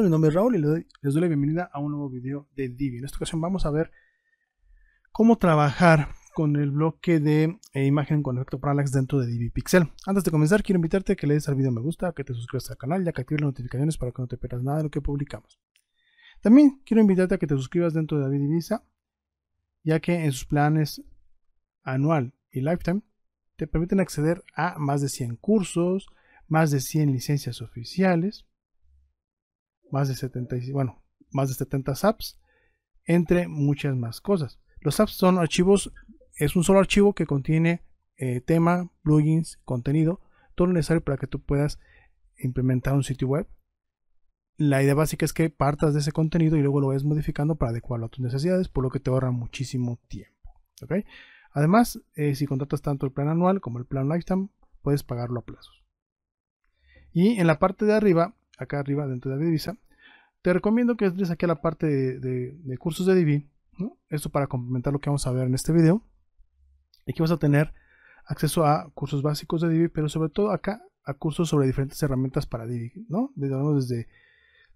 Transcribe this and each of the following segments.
mi nombre es Raúl y les doy, la bienvenida a un nuevo video de Divi. En esta ocasión vamos a ver cómo trabajar con el bloque de eh, imagen con efecto parallax dentro de Divi Pixel. Antes de comenzar, quiero invitarte a que le des al video me gusta, que te suscribas al canal y a que actives las notificaciones para que no te pierdas nada de lo que publicamos. También quiero invitarte a que te suscribas dentro de David Divisa, ya que en sus planes anual y lifetime te permiten acceder a más de 100 cursos, más de 100 licencias oficiales, más de 70, bueno, más de 70 apps, entre muchas más cosas. Los apps son archivos, es un solo archivo que contiene eh, tema, plugins, contenido, todo lo necesario para que tú puedas implementar un sitio web. La idea básica es que partas de ese contenido y luego lo vayas modificando para adecuarlo a tus necesidades, por lo que te ahorra muchísimo tiempo. ¿okay? Además, eh, si contratas tanto el plan anual como el plan lifetime, puedes pagarlo a plazos. Y en la parte de arriba, acá arriba dentro de la divisa, te recomiendo que entres aquí a la parte de, cursos de Divi, esto para complementar lo que vamos a ver en este video. Aquí vas a tener acceso a cursos básicos de Divi, pero sobre todo acá a cursos sobre diferentes herramientas para Divi, ¿no? Desde,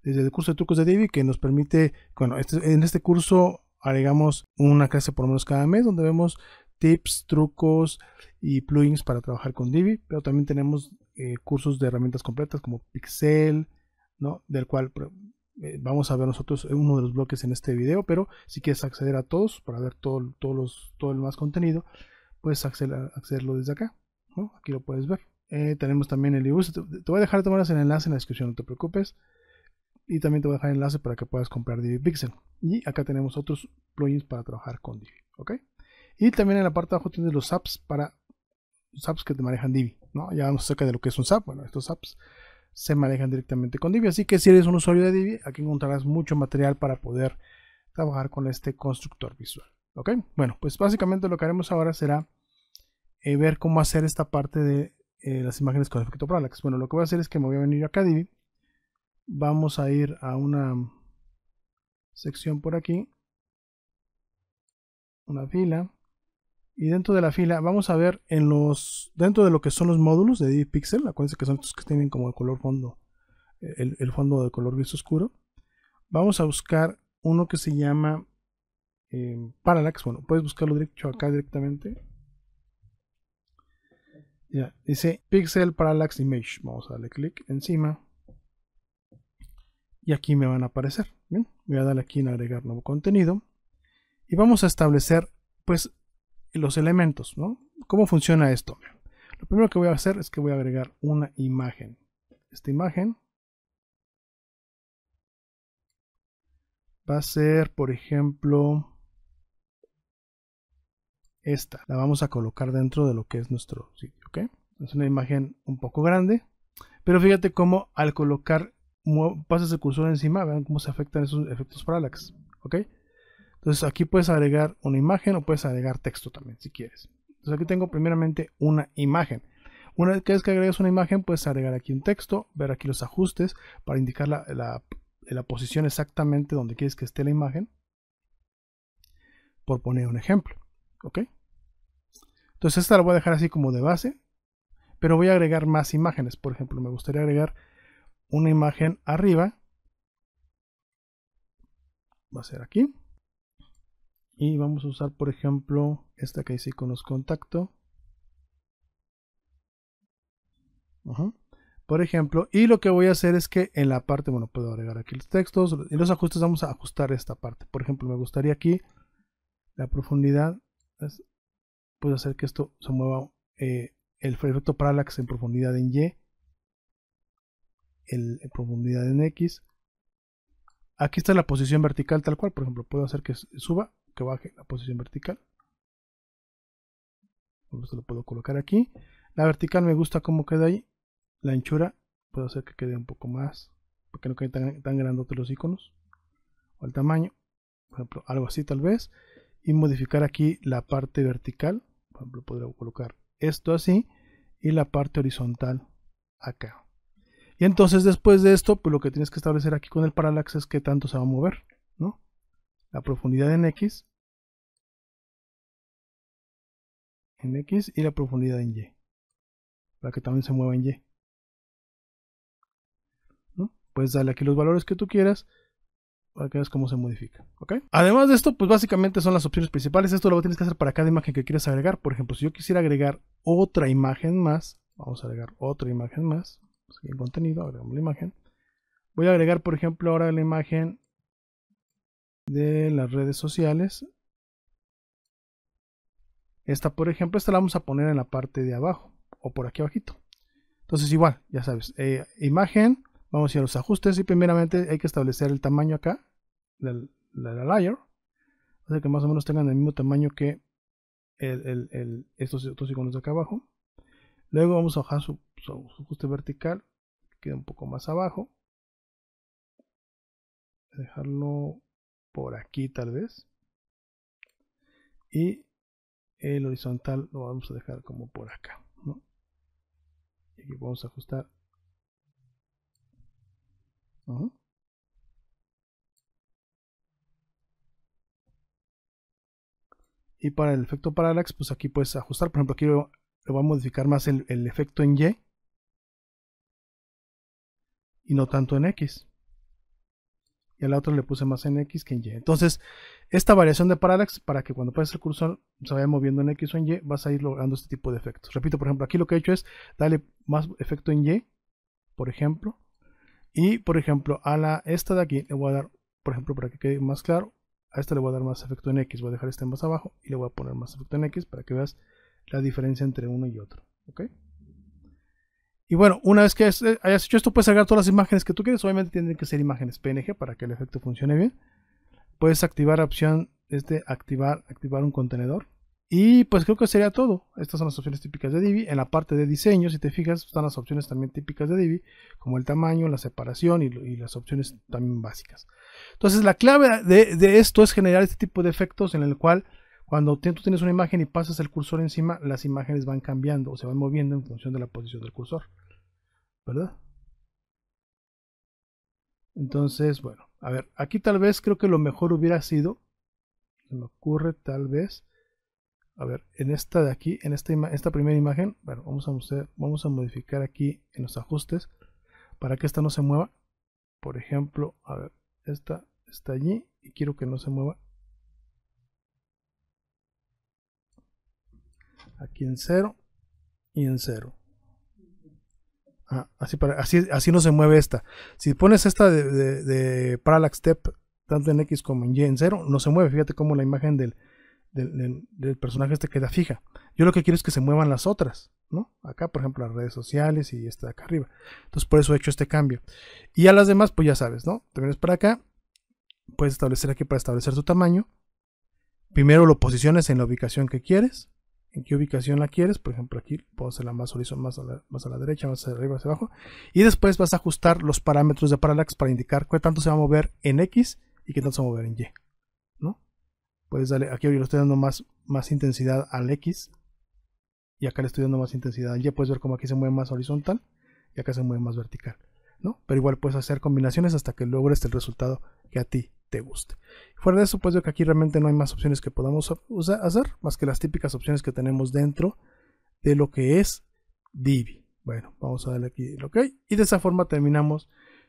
desde el curso de trucos de Divi que nos permite, bueno, este, en este curso agregamos una clase por lo menos cada mes donde vemos tips, trucos y plugins para trabajar con Divi, pero también tenemos eh, cursos de herramientas completas como Pixel, ¿no? Del cual eh, vamos a ver nosotros uno de los bloques en este video, pero si quieres acceder a todos para ver todo, todos los, todo el más contenido, puedes acceder, accederlo desde acá. Aquí lo puedes ver. Eh, tenemos también el ebook. Te, voy a dejar tomar el enlace en la descripción, no te preocupes. Y también te voy a dejar el enlace para que puedas comprar Divi Pixel. Y acá tenemos otros plugins para trabajar con Divi. ¿ok? Y también en la parte de abajo tienes los apps para apps que te manejan Divi. ¿no? Ya vamos acerca de lo que es un SAP. Bueno, estos apps se manejan directamente con Divi. Así que si eres un usuario de Divi, aquí encontrarás mucho material para poder trabajar con este constructor visual. ¿Ok? Bueno, pues básicamente lo que haremos ahora será eh, ver cómo hacer esta parte de eh, las imágenes con efecto parallax. Bueno, lo que voy a hacer es que me voy a venir acá a Divi. Vamos a ir a una sección por aquí. Una fila. Y dentro de la fila vamos a ver en los dentro de lo que son los módulos de Pixel, acuérdense que son estos que tienen como el color fondo, eh, el, fondo de color gris oscuro. Vamos a buscar uno que se llama eh, Parallax. Bueno, puedes buscarlo directo acá directamente. Ya, dice Pixel Parallax Image. Vamos a darle clic encima. Y aquí me van a aparecer. Bien, voy a darle aquí en agregar nuevo contenido. Y vamos a establecer, pues, los elementos, ¿no? ¿Cómo funciona esto? Lo primero que voy a hacer es que voy a agregar una imagen. Esta imagen va a ser, por ejemplo, esta. La vamos a colocar dentro de lo que es nuestro sitio, ¿ok? Es una imagen un poco grande, pero fíjate cómo al colocar, pasas el cursor encima, vean cómo se afectan esos efectos parallax, ¿ok? Entonces aquí puedes agregar una imagen o puedes agregar texto también si quieres. Entonces aquí tengo primeramente una imagen. Una vez que agregas una imagen puedes agregar aquí un texto, ver aquí los ajustes para indicar la, posición exactamente donde quieres que esté la imagen. Por poner un ejemplo. ¿Ok? Entonces esta la voy a dejar así como de base, pero voy a agregar más imágenes. Por ejemplo, me gustaría agregar una imagen arriba. Va a ser aquí y vamos a usar por ejemplo esta que dice los contacto por ejemplo y lo que voy a hacer es que en la parte bueno puedo agregar aquí los textos y los ajustes vamos a ajustar esta parte por ejemplo me gustaría aquí la profundidad puedo hacer que esto se mueva eh, el efecto parallax en profundidad en Y en profundidad en X aquí está la posición vertical tal cual, por ejemplo, puedo hacer que suba que baje la posición vertical. Esto lo puedo colocar aquí. La vertical me gusta cómo queda ahí. La anchura puedo hacer que quede un poco más. Porque no queden tan, grandes los iconos. O el tamaño. Por ejemplo, algo así tal vez. Y modificar aquí la parte vertical. Por ejemplo, podría colocar esto así. Y la parte horizontal acá. Y entonces después de esto, pues lo que tienes que establecer aquí con el parallax es que tanto se va a mover, ¿no? la profundidad en X, en X y la profundidad en Y, para que también se mueva en Y. ¿No? Puedes darle aquí los valores que tú quieras para que veas cómo se modifica. Además de esto, pues básicamente son las opciones principales. Esto lo tienes que hacer para cada imagen que quieras agregar. Por ejemplo, si yo quisiera agregar otra imagen más, vamos a agregar otra imagen más. el contenido, agregamos la imagen. Voy a agregar, por ejemplo, ahora la imagen de las redes sociales. Esta, por ejemplo, esta la vamos a poner en la parte de abajo o por aquí abajito. Entonces igual, ya sabes, eh, imagen, vamos a ir a los ajustes y primeramente hay que establecer el tamaño acá la la layer. O que más o menos tengan el mismo tamaño que el, estos otros iconos de acá abajo. Luego vamos a bajar su, ajuste vertical, que queda un poco más abajo. Dejarlo por aquí tal vez. Y el horizontal lo vamos a dejar como por acá. Y aquí vamos a ajustar. Y para el efecto parallax, pues aquí puedes ajustar. Por ejemplo, aquí lo, voy a modificar más el efecto en Y. Y no tanto en X y a la otra le puse más en X que en Y. Entonces, esta variación de parallax, para que cuando pases el cursor se vaya moviendo en X o en Y, vas a ir logrando este tipo de efectos. Repito, por ejemplo, aquí lo que he hecho es darle más efecto en Y, por ejemplo. Y, por ejemplo, a la esta de aquí le voy a dar, por ejemplo, para que quede más claro, a esta le voy a dar más efecto en X. Voy a dejar este más abajo y le voy a poner más efecto en X para que veas la diferencia entre uno y otro. ¿ok? Y bueno, una vez que eh, hayas hecho esto, puedes agregar todas las imágenes que tú quieres. Obviamente tienen que ser imágenes PNG para que el efecto funcione bien. Puedes activar la opción este activar, activar un contenedor. Y pues creo que sería todo. Estas son las opciones típicas de Divi. En la parte de diseño, si te fijas, están las opciones también típicas de Divi, como el tamaño, la separación y, las opciones también básicas. Entonces la clave de esto es generar este tipo de efectos en el cual cuando tú tienes una imagen y pasas el cursor encima, las imágenes van cambiando o se van moviendo en función de la posición del cursor. ¿Verdad? Entonces, bueno, a ver, aquí tal vez creo que lo mejor hubiera sido, me ocurre tal vez, a ver, en esta de aquí, en esta, esta primera imagen, bueno, vamos a, vamos a modificar aquí en los ajustes para que esta no se mueva. Por ejemplo, a ver, esta está allí y quiero que no se mueva aquí en 0 y en 0. Ah, así, así, así, no se mueve esta. Si pones esta de, parallax step, tanto en X como en Y en 0, no se mueve. Fíjate cómo la imagen del, personaje este queda fija. Yo lo que quiero es que se muevan las otras, ¿no? Acá, por ejemplo, las redes sociales y esta de acá arriba. Entonces, por eso he hecho este cambio. Y a las demás, pues ya sabes, ¿no? Te vienes para acá, puedes establecer aquí para establecer tu tamaño. Primero lo posiciones en la ubicación que quieres en qué ubicación la quieres. Por ejemplo, aquí puedo hacerla más horizontal, más a, la, a la derecha, más arriba, hacia abajo. Y después vas a ajustar los parámetros de parallax para indicar qué tanto se va a mover en X y qué tanto se va a mover en Y. ¿no? Puedes darle, aquí yo le estoy dando más, más intensidad al X y acá le estoy dando más intensidad al Y. Puedes ver cómo aquí se mueve más horizontal y acá se mueve más vertical. ¿no? Pero igual puedes hacer combinaciones hasta que logres el resultado que a ti te guste. Fuera de eso, pues veo que aquí realmente no hay más opciones que podamos hacer, más que las típicas opciones que tenemos dentro de lo que es Divi. Bueno, vamos a darle aquí el OK. Y de esa forma terminamos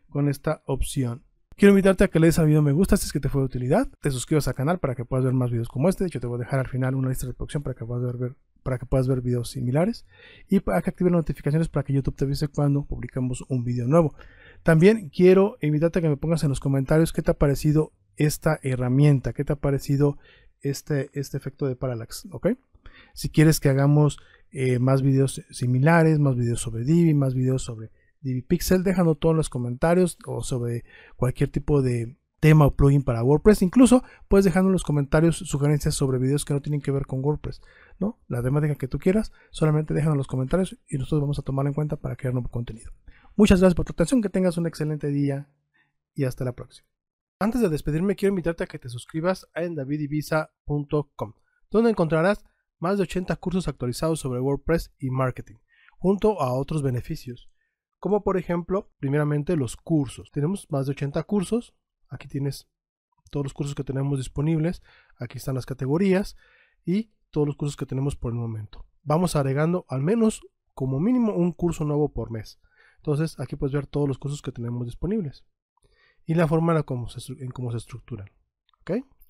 con esta opción. Quiero invitarte a que le des a video me gusta si es que te fue de utilidad. Te suscribas al canal para que puedas ver más videos como este. De hecho, te voy a dejar al final una lista de reproducción para que puedas ver, para que puedas ver videos similares. Y para que actives las notificaciones para que YouTube te avise cuando publicamos un video nuevo. También quiero invitarte a que me pongas en los comentarios qué te ha parecido esta herramienta, qué te ha parecido este, este efecto de parallax, ¿ok? Si quieres que hagamos eh, más videos similares, más videos sobre Divi, más videos sobre Divi Pixel, déjalo todo en los comentarios o sobre cualquier tipo de tema o plugin para WordPress. Incluso puedes dejar en los comentarios sugerencias sobre videos que no tienen que ver con WordPress, ¿no? La temática que tú quieras, solamente déjalo en los comentarios y nosotros vamos a tomar en cuenta para crear nuevo contenido. Muchas gracias por tu atención, que tengas un excelente día y hasta la próxima. Antes de despedirme, quiero invitarte a que te suscribas en davidivisa.com, donde encontrarás más de 80 cursos actualizados sobre WordPress y marketing, junto a otros beneficios, como por ejemplo, primeramente los cursos. Tenemos más de 80 cursos, aquí tienes todos los cursos que tenemos disponibles, aquí están las categorías y todos los cursos que tenemos por el momento. Vamos agregando al menos como mínimo un curso nuevo por mes. Entonces aquí puedes ver todos los cursos que tenemos disponibles y la forma en cómo se, estructuran.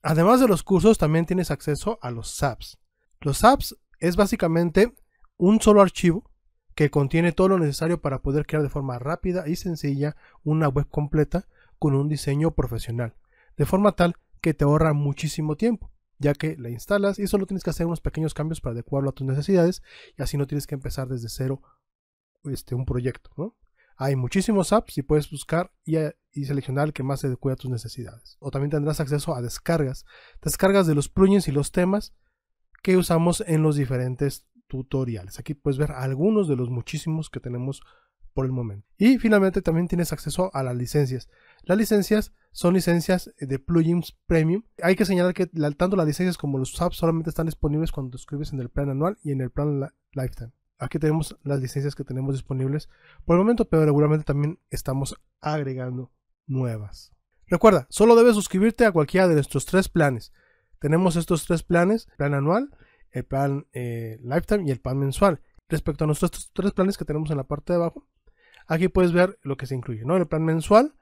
Además de los cursos, también tienes acceso a los apps. Los apps es básicamente un solo archivo que contiene todo lo necesario para poder crear de forma rápida y sencilla una web completa con un diseño profesional, de forma tal que te ahorra muchísimo tiempo, ya que la instalas y solo tienes que hacer unos pequeños cambios para adecuarlo a tus necesidades y así no tienes que empezar desde cero este, un proyecto, Hay muchísimos apps y puedes buscar eh, y, seleccionar el que más se adecue a tus necesidades. O también tendrás acceso a descargas. Descargas de los plugins y los temas que usamos en los diferentes tutoriales. Aquí puedes ver algunos de los muchísimos que tenemos por el momento. Y finalmente también tienes acceso a las licencias. Las licencias son licencias de plugins premium. Hay que señalar que tanto las licencias como los apps solamente están disponibles cuando te en el plan anual y en el plan lifetime. Aquí tenemos las licencias que tenemos disponibles por el momento, pero regularmente también estamos agregando nuevas. Recuerda, solo debes suscribirte a cualquiera de nuestros tres planes. Tenemos estos tres planes, el plan anual, el plan eh, lifetime y el plan mensual. Respecto a nuestros tres planes que tenemos en la parte de abajo, aquí puedes ver lo que se incluye. ¿no? el plan mensual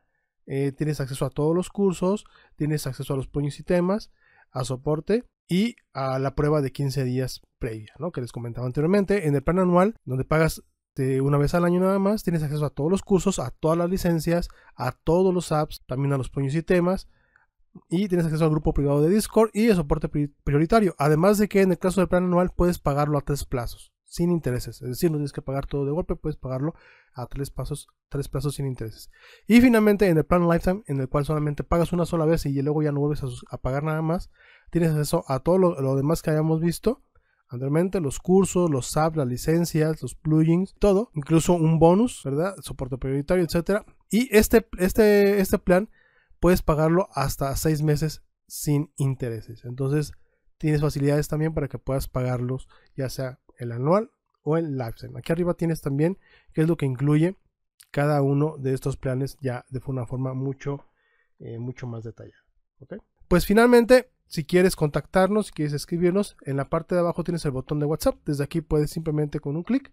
eh, tienes acceso a todos los cursos, tienes acceso a los puños y temas, a soporte y a la prueba de 15 días previa, ¿no? Que les comentaba anteriormente. En el plan anual, donde pagas de una vez al año nada más, tienes acceso a todos los cursos, a todas las licencias, a todos los apps, también a los puños y temas. Y tienes acceso al grupo privado de Discord y el soporte prioritario. Además de que en el caso del plan anual puedes pagarlo a tres plazos sin intereses. Es decir, no tienes que pagar todo de golpe, puedes pagarlo a tres pasos, tres plazos sin intereses. Y finalmente, en el plan Lifetime, en el cual solamente pagas una sola vez y luego ya no vuelves a, pagar nada más, tienes acceso a todo lo, demás que hayamos visto anteriormente, los cursos, los apps, las licencias, los plugins, todo, incluso un bonus, ¿verdad? Soporte prioritario, etcétera. Y este, este, este plan puedes pagarlo hasta seis meses sin intereses. Entonces, tienes facilidades también para que puedas pagarlos, ya sea el anual o el lifetime. Aquí arriba tienes también qué es lo que incluye cada uno de estos planes ya de una forma mucho, eh, mucho más detallada. ¿okay? Pues finalmente, si quieres contactarnos, si quieres escribirnos, en la parte de abajo tienes el botón de WhatsApp. Desde aquí puedes simplemente con un clic,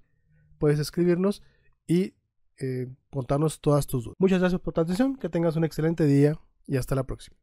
puedes escribirnos y eh, contarnos todas tus dudas. Muchas gracias por tu atención, que tengas un excelente día y hasta la próxima.